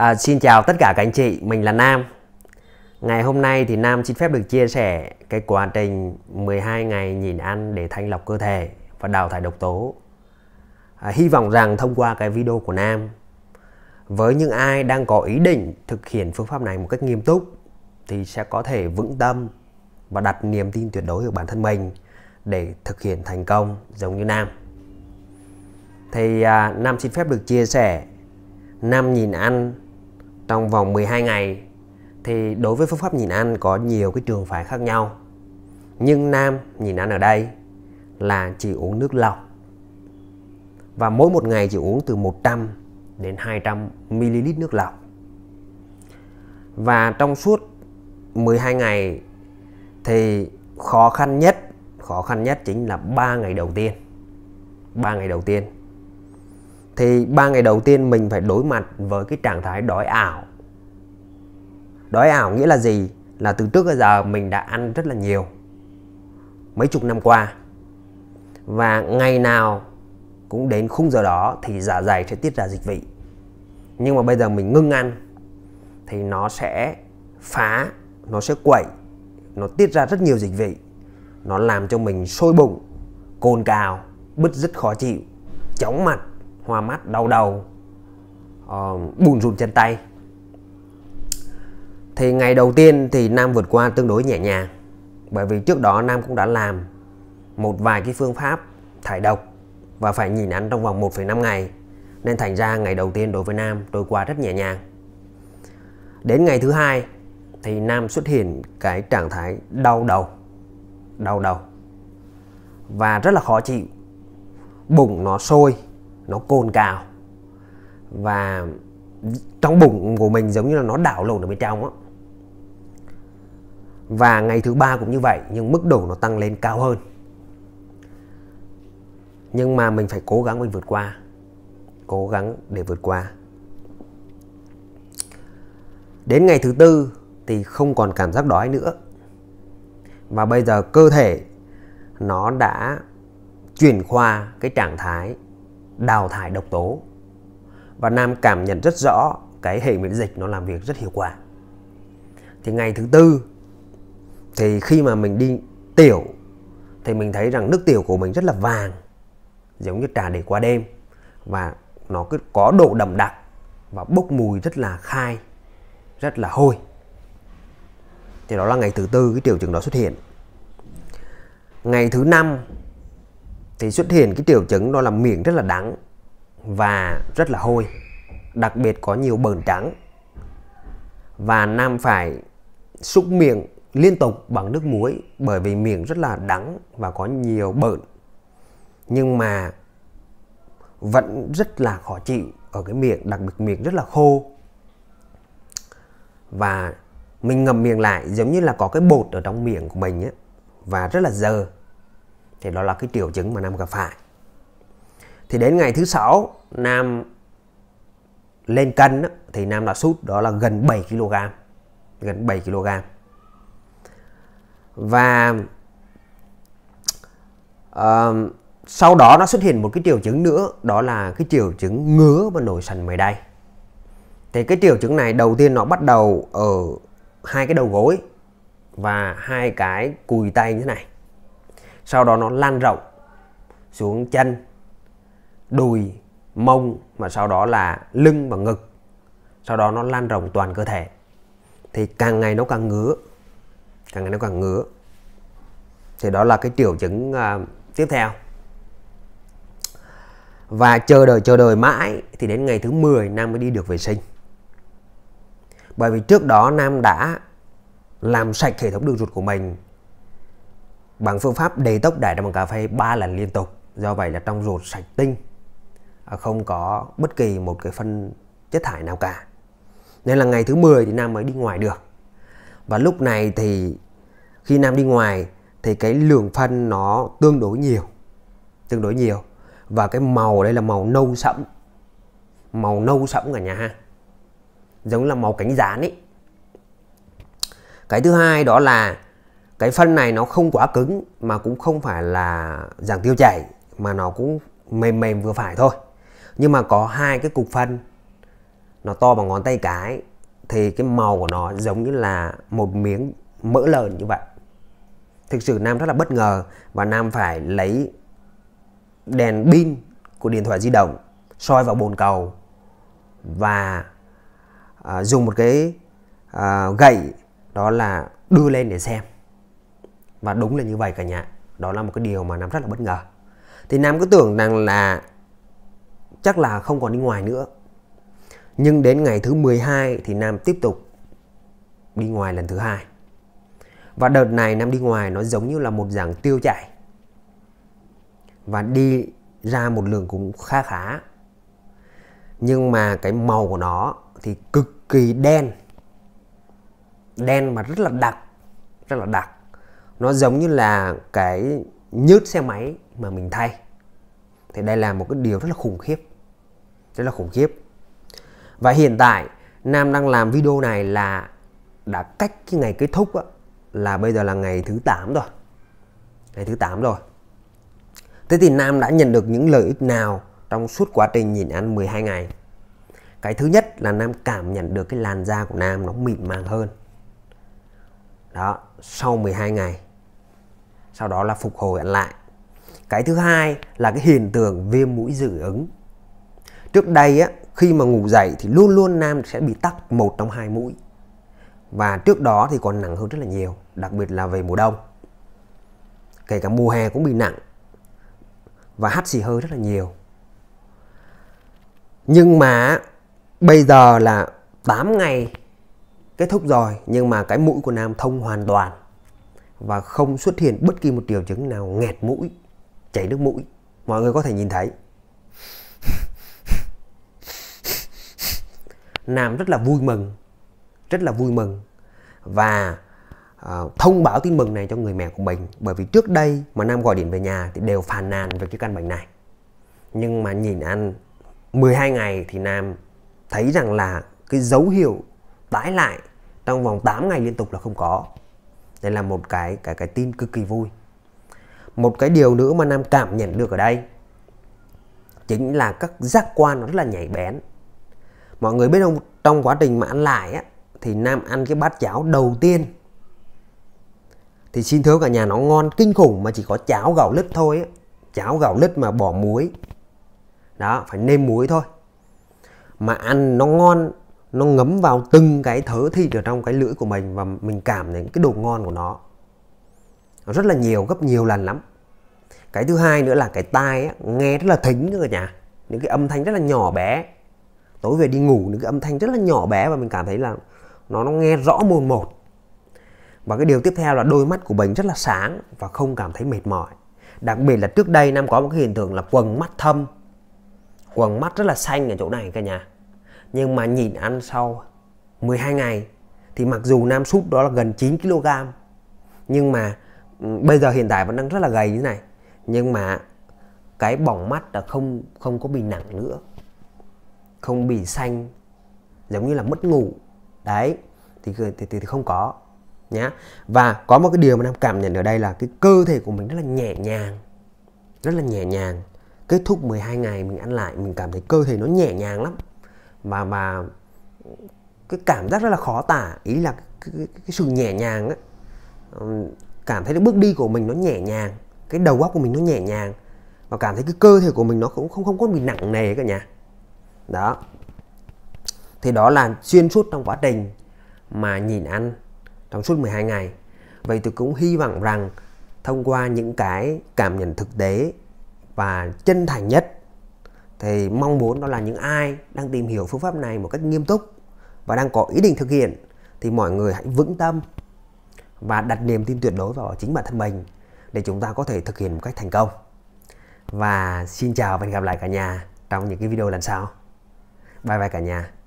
À, xin chào tất cả các anh chị, mình là Nam Ngày hôm nay thì Nam xin phép được chia sẻ cái quá trình 12 ngày nhìn ăn để thanh lọc cơ thể và đào thải độc tố à, Hy vọng rằng thông qua cái video của Nam Với những ai đang có ý định thực hiện phương pháp này một cách nghiêm túc Thì sẽ có thể vững tâm và đặt niềm tin tuyệt đối vào bản thân mình Để thực hiện thành công giống như Nam Thì à, Nam xin phép được chia sẻ Nam nhìn ăn trong vòng 12 ngày thì đối với phương pháp nhìn ăn có nhiều cái trường phái khác nhau nhưng nam nhìn ăn ở đây là chỉ uống nước lọc và mỗi một ngày chỉ uống từ 100 đến 200 ml nước lọc và trong suốt 12 ngày thì khó khăn nhất khó khăn nhất chính là 3 ngày đầu tiên 3 ngày đầu tiên thì ba ngày đầu tiên mình phải đối mặt với cái trạng thái đói ảo đói ảo nghĩa là gì là từ trước tới giờ mình đã ăn rất là nhiều mấy chục năm qua và ngày nào cũng đến khung giờ đó thì dạ dày sẽ tiết ra dịch vị nhưng mà bây giờ mình ngưng ăn thì nó sẽ phá nó sẽ quậy nó tiết ra rất nhiều dịch vị nó làm cho mình sôi bụng cồn cào bứt rất khó chịu chóng mặt hoa mắt đau đầu uh, bùn rùn chân tay thì ngày đầu tiên thì Nam vượt qua tương đối nhẹ nhàng bởi vì trước đó Nam cũng đã làm một vài cái phương pháp thải độc và phải nhìn ăn trong vòng 1,5 ngày nên thành ra ngày đầu tiên đối với Nam trôi qua rất nhẹ nhàng đến ngày thứ hai thì Nam xuất hiện cái trạng thái đau đầu đau đầu và rất là khó chịu bụng nó sôi nó cồn cao và trong bụng của mình giống như là nó đảo lộn ở bên trong á và ngày thứ ba cũng như vậy nhưng mức độ nó tăng lên cao hơn nhưng mà mình phải cố gắng mình vượt qua cố gắng để vượt qua đến ngày thứ tư thì không còn cảm giác đói nữa và bây giờ cơ thể nó đã chuyển qua cái trạng thái đào thải độc tố và Nam cảm nhận rất rõ cái hệ miễn dịch nó làm việc rất hiệu quả thì ngày thứ tư thì khi mà mình đi tiểu thì mình thấy rằng nước tiểu của mình rất là vàng giống như trà để qua đêm và nó cứ có độ đậm đặc và bốc mùi rất là khai rất là hôi thì đó là ngày thứ tư cái triệu chứng đó xuất hiện ngày thứ năm thì xuất hiện cái triệu chứng đó là miệng rất là đắng và rất là hôi đặc biệt có nhiều bờn trắng và nam phải xúc miệng liên tục bằng nước muối bởi vì miệng rất là đắng và có nhiều bợn nhưng mà vẫn rất là khó chịu ở cái miệng đặc biệt miệng rất là khô và mình ngậm miệng lại giống như là có cái bột ở trong miệng của mình ấy, và rất là dơ thì đó là cái triệu chứng mà nam gặp phải thì đến ngày thứ sáu nam lên cân thì nam đã sút đó là gần 7 kg gần 7 kg và uh, sau đó nó xuất hiện một cái triệu chứng nữa đó là cái triệu chứng ngứa và nổi sần mày đay thì cái triệu chứng này đầu tiên nó bắt đầu ở hai cái đầu gối và hai cái cùi tay như thế này sau đó nó lan rộng xuống chân đùi mông mà sau đó là lưng và ngực sau đó nó lan rộng toàn cơ thể thì càng ngày nó càng ngứa càng ngày nó càng ngứa thì đó là cái triệu chứng uh, tiếp theo và chờ đợi chờ đợi mãi thì đến ngày thứ 10 nam mới đi được vệ sinh bởi vì trước đó nam đã làm sạch hệ thống đường ruột của mình bằng phương pháp đầy tốc đải ra bằng cà phê 3 lần liên tục do vậy là trong ruột sạch tinh à, không có bất kỳ một cái phân chất thải nào cả nên là ngày thứ 10 thì Nam mới đi ngoài được và lúc này thì khi Nam đi ngoài thì cái lượng phân nó tương đối nhiều tương đối nhiều và cái màu đây là màu nâu sẫm màu nâu sẫm cả nhà ha giống là màu cánh gián ấy cái thứ hai đó là cái phân này nó không quá cứng mà cũng không phải là dạng tiêu chảy mà nó cũng mềm mềm vừa phải thôi nhưng mà có hai cái cục phân nó to bằng ngón tay cái thì cái màu của nó giống như là một miếng mỡ lợn như vậy thực sự nam rất là bất ngờ và nam phải lấy đèn pin của điện thoại di động soi vào bồn cầu và à, dùng một cái à, gậy đó là đưa lên để xem và đúng là như vậy cả nhà đó là một cái điều mà nam rất là bất ngờ thì nam cứ tưởng rằng là chắc là không còn đi ngoài nữa nhưng đến ngày thứ 12 thì nam tiếp tục đi ngoài lần thứ hai và đợt này nam đi ngoài nó giống như là một dạng tiêu chảy và đi ra một lượng cũng khá khá nhưng mà cái màu của nó thì cực kỳ đen đen mà rất là đặc rất là đặc nó giống như là cái nhớt xe máy mà mình thay thì đây là một cái điều rất là khủng khiếp rất là khủng khiếp và hiện tại Nam đang làm video này là đã cách cái ngày kết thúc á, là bây giờ là ngày thứ 8 rồi ngày thứ 8 rồi thế thì Nam đã nhận được những lợi ích nào trong suốt quá trình nhịn ăn 12 ngày cái thứ nhất là Nam cảm nhận được cái làn da của Nam nó mịn màng hơn đó sau 12 ngày sau đó là phục hồi lại cái thứ hai là cái hiện tượng viêm mũi dị ứng trước đây á, khi mà ngủ dậy thì luôn luôn nam sẽ bị tắc một trong hai mũi và trước đó thì còn nặng hơn rất là nhiều đặc biệt là về mùa đông kể cả mùa hè cũng bị nặng và hắt xì hơi rất là nhiều nhưng mà bây giờ là 8 ngày kết thúc rồi nhưng mà cái mũi của nam thông hoàn toàn và không xuất hiện bất kỳ một triệu chứng nào nghẹt mũi, chảy nước mũi. Mọi người có thể nhìn thấy. Nam rất là vui mừng, rất là vui mừng và uh, thông báo tin mừng này cho người mẹ của mình bởi vì trước đây mà Nam gọi điện về nhà thì đều phàn nàn về cái căn bệnh này. Nhưng mà nhìn anh 12 ngày thì Nam thấy rằng là cái dấu hiệu tái lại trong vòng 8 ngày liên tục là không có đây là một cái cái cái tin cực kỳ vui một cái điều nữa mà nam cảm nhận được ở đây chính là các giác quan nó rất là nhạy bén mọi người biết không trong quá trình mà ăn lại á, thì nam ăn cái bát cháo đầu tiên thì xin thưa cả nhà nó ngon kinh khủng mà chỉ có cháo gạo lứt thôi á. cháo gạo lứt mà bỏ muối đó phải nêm muối thôi mà ăn nó ngon nó ngấm vào từng cái thớ thịt ở trong cái lưỡi của mình và mình cảm thấy cái độ ngon của nó rất là nhiều gấp nhiều lần lắm cái thứ hai nữa là cái tai ấy, nghe rất là thính cơ nhà những cái âm thanh rất là nhỏ bé tối về đi ngủ những cái âm thanh rất là nhỏ bé và mình cảm thấy là nó nó nghe rõ mồn một và cái điều tiếp theo là đôi mắt của mình rất là sáng và không cảm thấy mệt mỏi đặc biệt là trước đây nam có một cái hiện tượng là quần mắt thâm quần mắt rất là xanh ở chỗ này cả nhà nhưng mà nhìn ăn sau 12 ngày thì mặc dù nam súp đó là gần 9 kg nhưng mà bây giờ hiện tại vẫn đang rất là gầy như thế này nhưng mà cái bỏng mắt là không không có bị nặng nữa không bị xanh giống như là mất ngủ đấy thì thì, thì, thì không có nhá và có một cái điều mà nam cảm nhận ở đây là cái cơ thể của mình rất là nhẹ nhàng rất là nhẹ nhàng kết thúc 12 ngày mình ăn lại mình cảm thấy cơ thể nó nhẹ nhàng lắm mà mà cái cảm giác rất là khó tả ý là cái, cái, cái sự nhẹ nhàng á cảm thấy cái bước đi của mình nó nhẹ nhàng cái đầu óc của mình nó nhẹ nhàng và cảm thấy cái cơ thể của mình nó cũng không không có bị nặng nề cả nhà đó thì đó là xuyên suốt trong quá trình mà nhìn ăn trong suốt 12 ngày vậy tôi cũng hy vọng rằng thông qua những cái cảm nhận thực tế và chân thành nhất thì mong muốn đó là những ai đang tìm hiểu phương pháp này một cách nghiêm túc và đang có ý định thực hiện thì mọi người hãy vững tâm và đặt niềm tin tuyệt đối vào chính bản thân mình để chúng ta có thể thực hiện một cách thành công. Và xin chào và hẹn gặp lại cả nhà trong những cái video lần sau. Bye bye cả nhà.